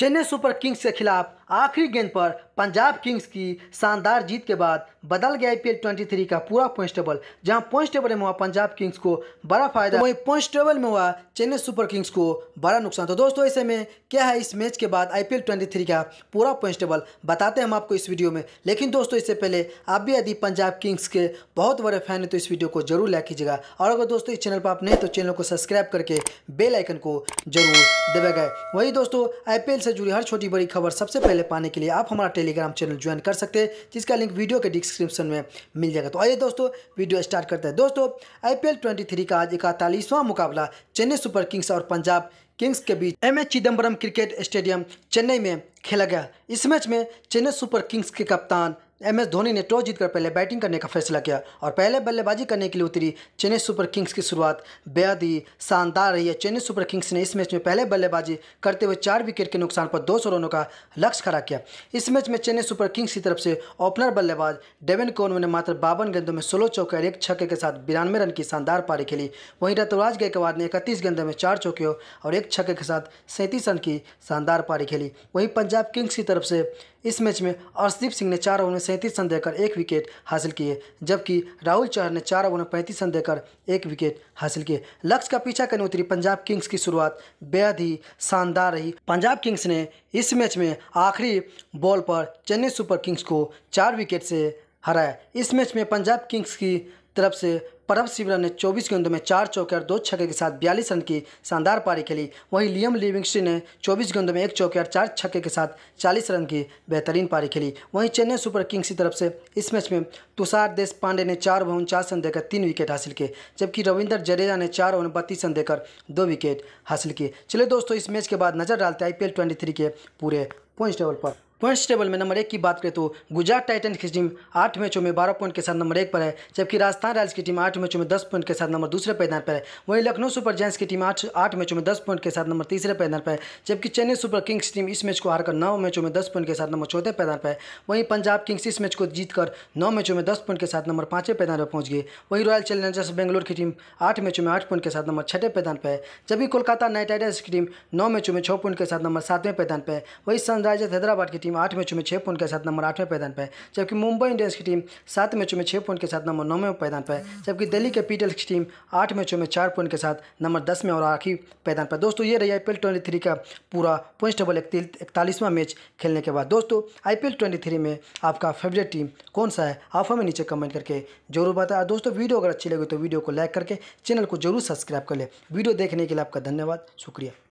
Chennai Super Kings के खिलाफ आखिरी गेंद पर पंजाब किंग्स की शानदार जीत के बाद बदल गया आई 23 का पूरा पॉइंट टेबल जहां पॉइंट टेबल में हुआ पंजाब किंग्स को बड़ा फायदा तो वहीं पॉइंट टेबल में हुआ चेन्नई सुपर किंग्स को बड़ा नुकसान तो दोस्तों ऐसे में क्या है इस मैच के बाद आईपीएल 23 का पूरा पॉइंट टेबल बताते हैं हम आपको इस वीडियो में लेकिन दोस्तों इससे पहले आप भी यदि पंजाब किंग्स के बहुत बड़े फैन है तो इस वीडियो को जरूर लाइक कीजिएगा और अगर दोस्तों इस चैनल पर आप नहीं तो चैनल को सब्सक्राइब करके बेलाइकन को जरूर दबाएगा वही दोस्तों आईपीएल से जुड़ी हर छोटी बड़ी खबर सबसे पहले पहले पाने के लिए आप हमारा टेलीग्राम चैनल ज्वाइन कर सकते हैं जिसका लिंक वीडियो के डिस्क्रिप्शन में मिल जाएगा तो आइए दोस्तों वीडियो स्टार्ट करते हैं दोस्तों आईपीएल 23 का आज इकतालीसवां मुकाबला चेन्नई सुपर किंग्स और पंजाब किंग्स के बीच M H Chidambaram cricket stadium Chennai में खेला गया इस मैच में चेन्नई सुपर किंग्स के कप्तान एम एस धोनी ने टॉस जीतकर पहले बैटिंग करने का फैसला किया और पहले बल्लेबाजी करने के लिए उतरी चेन्नई सुपर किंग्स की शुरुआत बेहद ही शानदार रही है चेन्नई सुपर किंग्स ने इस मैच में पहले बल्लेबाजी करते हुए चार विकेट के नुकसान पर दो रनों का लक्ष्य खड़ा किया इस मैच में चेन्नई सुपर किंग्स की तरफ से ओपनर बल्लेबाज डेविन कोनवे ने मात्र बावन गेंदों में सोलह चौके और एक छक्के के साथ बिरानवे रन की शानदार पारी खेली वहीं रतुराज गायकवाद ने इकतीस गेंदों में चार चौके और एक छक्के के साथ सैंतीस रन की शानदार पारी खेली वहीं पंजाब किंग्स की तरफ से इस मैच में अर्शदीप सिंह ने चार ओवर में सैंतीस रन देकर एक विकेट हासिल किए जबकि राहुल चहर ने चार ओवर में पैंतीस रन देकर एक विकेट हासिल किए लक्ष्य का पीछा करने उतरी पंजाब किंग्स की शुरुआत बेहद ही शानदार रही पंजाब किंग्स ने इस मैच में आखिरी बॉल पर चेन्नई सुपर किंग्स को चार विकेट से हराया इस मैच में पंजाब किंग्स की तरफ से परब सिमरन ने 24 गेंदों में चार चौके और दो छक्के के साथ 42 रन की शानदार पारी खेली वहीं लियम लिविंगस्टी ने 24 गेंदों में एक चौके और चार छक्के के साथ 40 रन की बेहतरीन पारी खेली वहीं चेन्नई सुपर किंग्स की तरफ से इस मैच में तुषार देश पांडे ने चार ओवर उनचास रन देकर तीन विकेट हासिल किए जबकि रविंद्र जडेजा ने चार ओवर बत्तीस रन देकर दो विकेट हासिल किए चले दोस्तों इस मैच के बाद नजर डालते आई पी के पूरे पॉइंट टेबल पर पॉइंट्स टेबल में नंबर एक की बात करें तो गुजरात टाइटन्स की टीम आठ मैचों में बारह पॉइंट के साथ नंबर एक पर है जबकि राजस्थान रॉयल्स की टीम आठ मैचों में दस पॉइंट के साथ नंबर दूसरे पैदान पर है वहीं लखनऊ सुपर जैंस की टीम आठ आठ मैचों में दस पॉइंट के साथ नंबर तीसरे पैदान पर है जबकि चेन्नई सुपर किंग्स टीम इस मैच को हारकर नौ मैचों में दस पॉइंट के साथ नंबर चौथे पैदान पर है वहीं पंजाब किंग्स इस मैच को जीतकर नौ मैचों में दस पॉइंट के साथ नंबर पाँचवें पैदान पर पहुंच गए वहीं रॉयल चैलेंजर्स बेंगलोर की टीम आठ मैचों में आठ पॉइंट के साथ नंबर छठे पैदान पर है जबकि कोलकाता नाइट राइडर्स की टीम नौ मैचों में छः पॉइंट के साथ नंबर सातवें पैदान पर है वहीं सनराइजर्स हैदराबाद की टीम टीम आठ मैचों में छः पॉइंट के साथ नंबर आठवें पैदान पर है जबकि मुंबई इंडियंस की टीम सात मैचों में छः पॉइंट के साथ नंबर नौवें पैदान पर है जबकि दिल्ली कैपिटल्स की टीम आठ मैचों में चार पॉइंट के साथ नंबर दस में और आखिरी पैदान पर दोस्तों ये रही आई पी का पूरा पॉइंट टेबल इकतालीसवां मैच खेलने के बाद दोस्तों आई पी में आपका फेवरेट टीम कौन सा है आप हमें नीचे कमेंट करके जरूर बताएं दोस्तों वीडियो अगर अच्छी लगी तो वीडियो को लाइक करके चैनल को जरूर सब्सक्राइब कर लें वीडियो देखने के लिए आपका धन्यवाद शुक्रिया